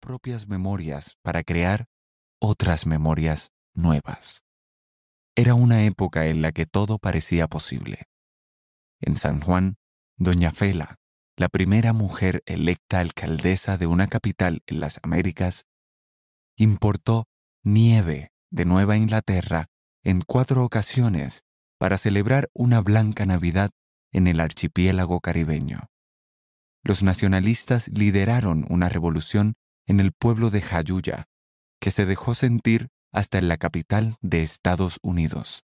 propias memorias para crear otras memorias nuevas. Era una época en la que todo parecía posible. En San Juan, doña Fela, la primera mujer electa alcaldesa de una capital en las Américas, importó nieve de Nueva Inglaterra en cuatro ocasiones para celebrar una blanca Navidad en el archipiélago caribeño. Los nacionalistas lideraron una revolución en el pueblo de Jayuya, que se dejó sentir hasta en la capital de Estados Unidos.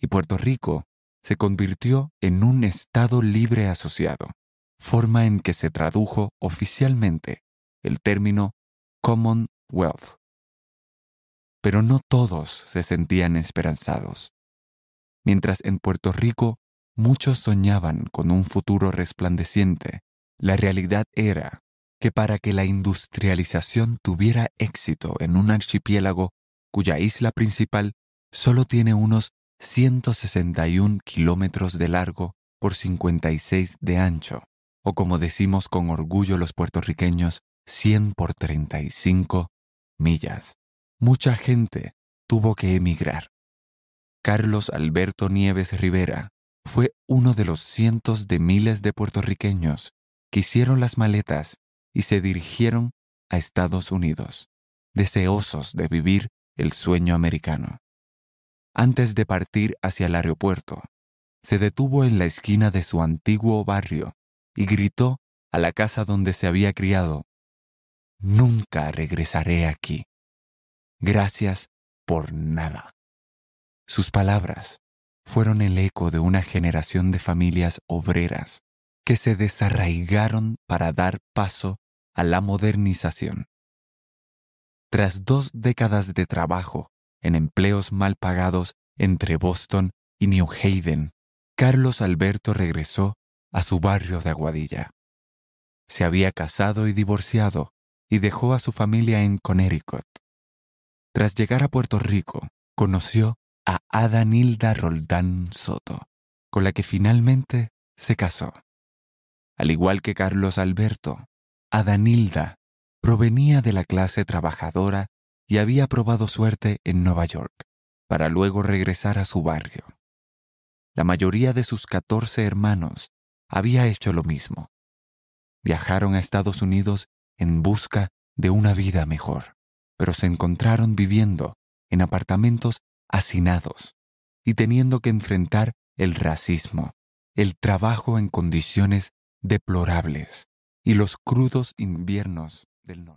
Y Puerto Rico se convirtió en un Estado libre asociado, forma en que se tradujo oficialmente el término Commonwealth. Pero no todos se sentían esperanzados. Mientras en Puerto Rico muchos soñaban con un futuro resplandeciente, la realidad era que para que la industrialización tuviera éxito en un archipiélago cuya isla principal solo tiene unos 161 kilómetros de largo por 56 de ancho, o como decimos con orgullo los puertorriqueños, 100 por 35 millas. Mucha gente tuvo que emigrar. Carlos Alberto Nieves Rivera fue uno de los cientos de miles de puertorriqueños que hicieron las maletas y se dirigieron a Estados Unidos, deseosos de vivir el sueño americano. Antes de partir hacia el aeropuerto, se detuvo en la esquina de su antiguo barrio y gritó a la casa donde se había criado, Nunca regresaré aquí. Gracias por nada. Sus palabras fueron el eco de una generación de familias obreras que se desarraigaron para dar paso a la modernización. Tras dos décadas de trabajo en empleos mal pagados entre Boston y New Haven, Carlos Alberto regresó a su barrio de Aguadilla. Se había casado y divorciado y dejó a su familia en Connecticut. Tras llegar a Puerto Rico, conoció a Adanilda Roldán Soto, con la que finalmente se casó. Al igual que Carlos Alberto, Adanilda provenía de la clase trabajadora y había probado suerte en Nueva York, para luego regresar a su barrio. La mayoría de sus catorce hermanos había hecho lo mismo. Viajaron a Estados Unidos en busca de una vida mejor, pero se encontraron viviendo en apartamentos hacinados y teniendo que enfrentar el racismo, el trabajo en condiciones deplorables, y los crudos inviernos del norte.